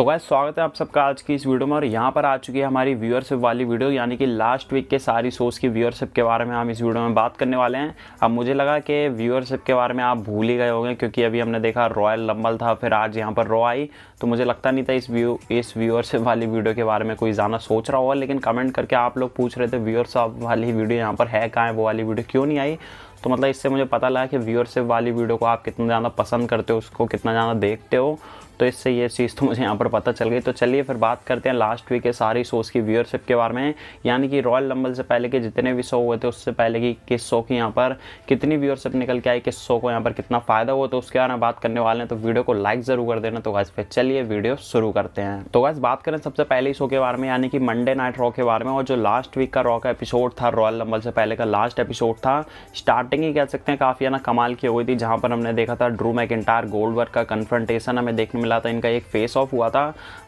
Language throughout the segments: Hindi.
तो गाय स्वागत है आप सबका आज की इस वीडियो में और यहाँ पर आ चुकी है हमारी व्यूअरशिप वाली वीडियो यानी कि लास्ट वीक के सारी शोज़ की व्यूअरशिप के बारे में हम इस वीडियो में बात करने वाले हैं अब मुझे लगा कि व्यूअरशिप के बारे में आप भूल ही गए होंगे क्योंकि अभी हमने देखा रॉयल लंबल था फिर आज यहाँ पर रॉ आई तो मुझे लगता नहीं था इस व्यू इस व्यूअरशिप वाली वीडियो के बारे में कोई ज़्यादा सोच रहा होगा लेकिन कमेंट करके आप लोग पूछ रहे थे व्यूअरशिप वाली वीडियो यहाँ पर है कहाँ है वो वाली वीडियो क्यों नहीं आई तो मतलब इससे मुझे पता लगा कि व्यूअरशिप वाली वीडियो को आप कितना ज़्यादा पसंद करते हो उसको कितना ज़्यादा देखते हो तो इससे ये चीज़ तो मुझे यहाँ पर पता चल गई तो चलिए फिर बात करते हैं लास्ट वीक के सारी शोज़ की व्यूअरशिप के बारे में यानी कि रॉयल नंबल से पहले के जितने भी शो हुए थे उससे पहले की किस शो की यहाँ पर कितनी व्यूअरशिप निकल के आई किस शो को यहाँ पर कितना फ़ायदा हुआ तो उसके बारे में बात करने वाले हैं तो वीडियो को लाइक ज़रूर कर देना तो गैस फिर चलिए वीडियो शुरू करते हैं तो गैस बात करें सबसे पहले शो के बारे में यानी कि मंडे नाइट रॉ के बारे में और जो लास्ट वीक का रॉ का एपिसोड था रॉयल नंबल से पहले का लास्ट एपिसोड था स्टार्टिंग ही कह सकते हैं काफ़ी है ना कमाल की हुई थी जहाँ पर हमने देखा था ड्रू मैकिटार गोल्ड वर्क का कन्फ्रंटेशन हमें देखने में मिला था इनका एक फेस ऑफ हुआ था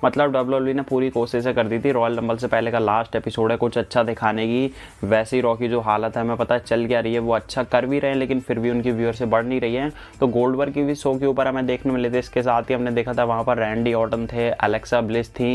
मतलब डब्ल्यू ने पूरी कोशिशें कर दी थी रॉयल रंबल से पहले का लास्ट एपिसोड है कुछ अच्छा दिखाने की वैसे ही रॉकी जो हालत है हमें पता है चल क्या रही है वो अच्छा कर भी रहे हैं लेकिन फिर भी उनकी व्यूअर से बढ़ नहीं रही है तो गोल्ड वर्ग की भी शो के ऊपर हमें देखने मिले थे इसके साथ ही हमने देखा था वहाँ पर रैंडी ऑटन थे अलेक्सा ब्लिस थी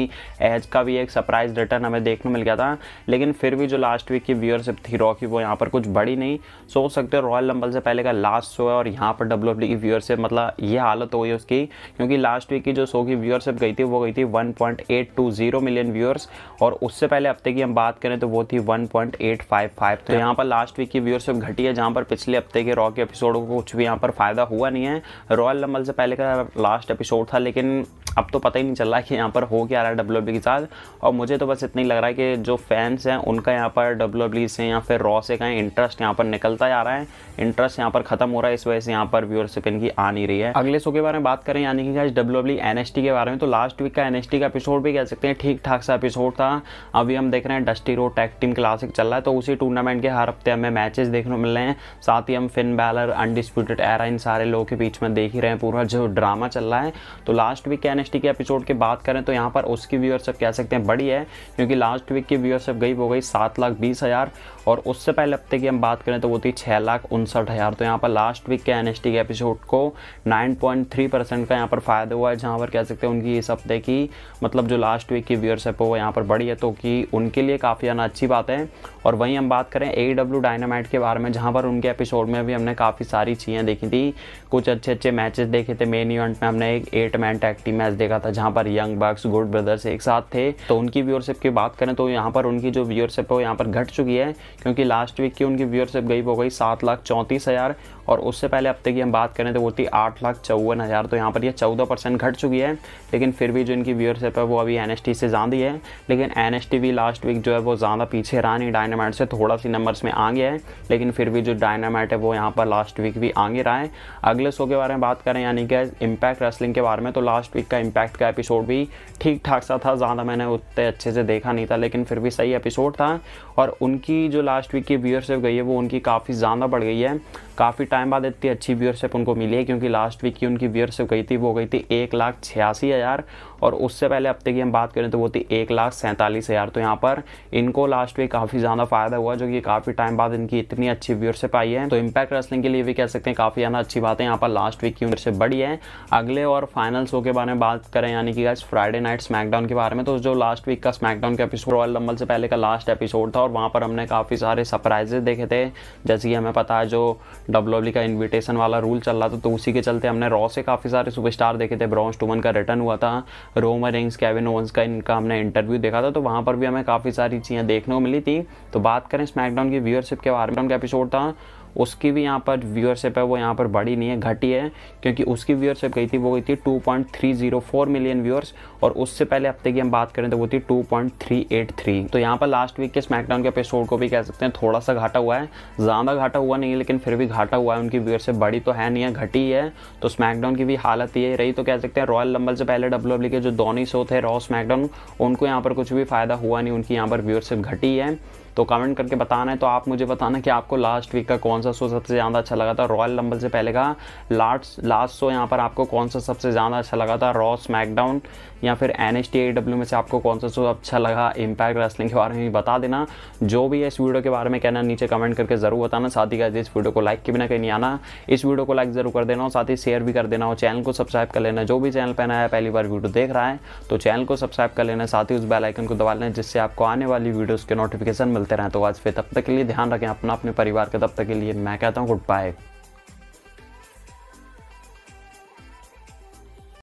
एज का भी एक सरप्राइज रिटर्न हमें देखने मिल गया था लेकिन फिर भी जो लास्ट वीक की व्यूअरशिप थी रॉकी वो यहाँ पर कुछ बड़ी नहीं सोच सकते रॉयल रंबल से पहले का लास्ट शो है और यहाँ पर डब्ल्यू की व्यूअरशिप मतलब ये हालत हो गई उसकी क्योंकि लास्ट वीक की जो शो की व्यूअरशिप गई थी वो गई थी 1.820 मिलियन व्यूअर्स और उससे पहले हफ्ते की हम बात करें तो वो थी 1.855 तो यहाँ पर लास्ट वीक की व्यूअरशिप घटी है जहाँ पर पिछले हफ्ते के रॉ के एपिसोड को कुछ भी यहाँ पर फ़ायदा हुआ नहीं है रॉयल रंबल से पहले का लास्ट एपिसोड था लेकिन अब तो पता ही नहीं चल रहा है कि यहाँ पर हो क्या रहा है डब्ल्यू e के साथ और मुझे तो बस इतना ही लग रहा है कि जो फैंस हैं उनका यहाँ पर डब्ल्यू e से या फिर रॉ से कहीं इंटरेस्ट यहाँ पर निकलता जा रहा है इंटरेस्ट यहाँ पर खत्म हो रहा है इस वजह से यहाँ पर व्यूअरशिप इनकी आ नहीं रही है अगले शो के बारे में बात करें यानी कि डब्ल्यू डब्ल्यू एन के बारे में तो लास्ट वीक का एन का एपिसोड भी कह सकते हैं ठीक ठाक सा एपिसोड था अभी हम देख रहे हैं Dusty Rhodes tag team classic चल रहा है तो उसी टूर्नामेंट के हर हफ्ते हमें मैचेस देखने को मिल रहे हैं साथ ही हम फिन बैलर अनडिस्प्यूटेड एरा इन सारे लोगों के बीच में देख ही रहे हैं पूरा जो ड्रामा चल रहा है तो लास्ट वीक के एन के एपिसोड की बात करें तो यहाँ पर उसकी व्यूअरशिप कह सकते हैं बड़ी है क्योंकि लास्ट वीक की व्यूअरशिप गई हो गई सात लाख बीस हज़ार और उससे पहले हफ्ते की हम बात करें तो वो थी छः लाख उनसठ हज़ार तो यहाँ पर लास्ट वीक के एन के एपिसोड को नाइन पॉइंट थ्री परसेंट का यहाँ पर फायदा हुआ आज जहाँ पर कह सकते हैं उनकी इस हफ्ते की मतलब जो लास्ट वीक की व्यूअरशिप है वो यहाँ पर बढ़ी है तो कि उनके लिए काफ़ी ज़्यादा अच्छी बात है और वहीं हम बात करें ए डब्ल्यू डायनामाइट के बारे में जहाँ पर उनके एपिसोड में भी हमने काफ़ी सारी चीज़ें देखी थी कुछ अच्छे अच्छे मैचेस देखे थे मेन इवेंट में हमने एक eight man tag team match देखा था जहाँ पर यंग बक्स गुड ब्रदर्स एक साथ थे तो उनकी व्यूअरशिप की बात करें तो यहाँ पर उनकी जो व्यूअरशिप है वो यहाँ पर घट चुकी है क्योंकि लास्ट वीक की उनकी व्यूअरशिप गई हो गई सात लाख चौंतीस हज़ार और उससे पहले हफ्ते की हम बात करें तो वो थी आठ लाख चौवन हज़ार तो यहाँ पर ये चौदह परसेंट घट चुकी है लेकिन फिर भी जो इनकी व्यूअरशिप है वो अभी एन से ज़्यादा है लेकिन एन भी लास्ट वीक जो है वो ज़्यादा पीछे रहा नहीं डायनामाइट से थोड़ा सी नंबर्स में आ गया है लेकिन फिर भी जो डायनामाइट है वो यहाँ पर लास्ट वीक भी आगे रहा है अगले शो के बारे में बात करें यानी कि इम्पैक्ट रेसलिंग के बारे में तो लास्ट वीक का इम्पैक्ट का एपिसोड भी ठीक ठाक सा था ज़्यादा मैंने उतने अच्छे से देखा नहीं था लेकिन फिर भी सही एपिसोड था और उनकी जो लास्ट वीक की व्यूअरशिप गई है वो उनकी काफ़ी ज़्यादा बढ़ गई है काफ़ी टाइम बाद इतनी अच्छी व्यूअरशिप उनको मिली है क्योंकि लास्ट वीक की उनकी व्यूअरशिप गई थी वो गई थी एक लाख छियासी हज़ार और उससे पहले हफ्ते की हम बात करें तो वो थी एक लाख सैंतालीस हज़ार तो यहाँ पर इनको लास्ट वीक काफ़ी ज़्यादा फ़ायदा हुआ जो कि काफ़ी टाइम बाद इनकी इतनी अच्छी व्यूअरशिप आई है तो इम्पैक्ट रेसलिंग के लिए भी कह सकते हैं काफ़ी ज़्यादा अच्छी बात है यहाँ पर लास्ट वीक की व्यूअरशिप बढ़ी है अगले और फाइनल शो के बारे में बात करें यानी कि आज फ्राइडे नाइट स्मैकडाउन के बारे में तो जो लास्ट वीक का स्मैकडाउन का एपिसोड रॉयल रंबल से पहले का लास्ट एपिसोड था और वहाँ पर हमने काफ़ी सारे सरप्राइजेज देखे थे जैसे कि हमें पता है जो डब्ल्यू कोहली का इन्विटेशन वाला रूल चल रहा था तो उसी के चलते हमने रॉ से काफ़ी सारे सुपरस्टार देखे थे ब्रॉन्स टूमन का रिटर्न हुआ था रोमर रिंग्स कैविन ओवंस का इनका हमने इंटरव्यू देखा था तो वहाँ पर भी हमें काफ़ी सारी चीज़ें देखने को मिली थी तो बात करें स्मैकडाउन की व्यूअरशिप के बारे में एपिसोड था उसकी भी यहाँ पर व्यूअरशिप है वो यहाँ पर बड़ी नहीं है घटी है क्योंकि उसकी व्यूअरशिप गई थी वो गई थी 2.304 मिलियन व्यूअर्स और उससे पहले हफ्ते की हम बात करें तो वो थी 2.383 तो यहाँ पर लास्ट वीक के स्मैकडाउन के एपिसोड को भी कह सकते हैं थोड़ा सा घाटा हुआ है ज़्यादा घाटा हुआ नहीं है लेकिन फिर भी घाटा हुआ है उनकी व्यूअरशिप बड़ी तो है नहीं है घटी है तो स्मैकडाउन की भी हालत ये रही तो कह सकते हैं रॉयल लंबल से पहले डब्ल्यू e के जो दोनों शो थे रॉ स्मैकडाउन उनको यहाँ पर कुछ भी फ़ायदा हुआ नहीं उनकी यहाँ पर व्यूअरशिप घटी है तो कमेंट करके बताना है तो आप मुझे बताना कि आपको लास्ट वीक का कौन सा शो सबसे ज़्यादा अच्छा लगा था रॉयल नंबर से पहले का लास्ट लास्ट शो यहाँ पर आपको कौन सा सबसे ज़्यादा अच्छा लगा था रॉ स्मैकडाउन या फिर एन एच e में से आपको कौन सा शो अच्छा लगा इम्पैक्ट रेसलिंग के बारे में बता देना जो भी है इस वीडियो के बारे में कहना नीचे कमेंट करके ज़रूर बताना साथ ही इस वीडियो को लाइक के बिना कहीं नहीं आना इस वीडियो को लाइक ज़रूर कर देना और साथ ही शेयर भी कर देना और चैनल को सब्सक्राइब कर लेना जो भी चैनल पर नया पहली बार वीडियो देख रहा है तो चैनल को सब्सक्राइब कर लेना साथ ही उस बेलाइकन को दबा लेना जिससे आपको आने वाली वीडियोज़ के नोटिफिकेशन मिलते मिलते रहें तो आज फिर तब तक के लिए ध्यान रखें अपना अपने परिवार का तब तक के लिए मैं कहता हूँ गुड बाय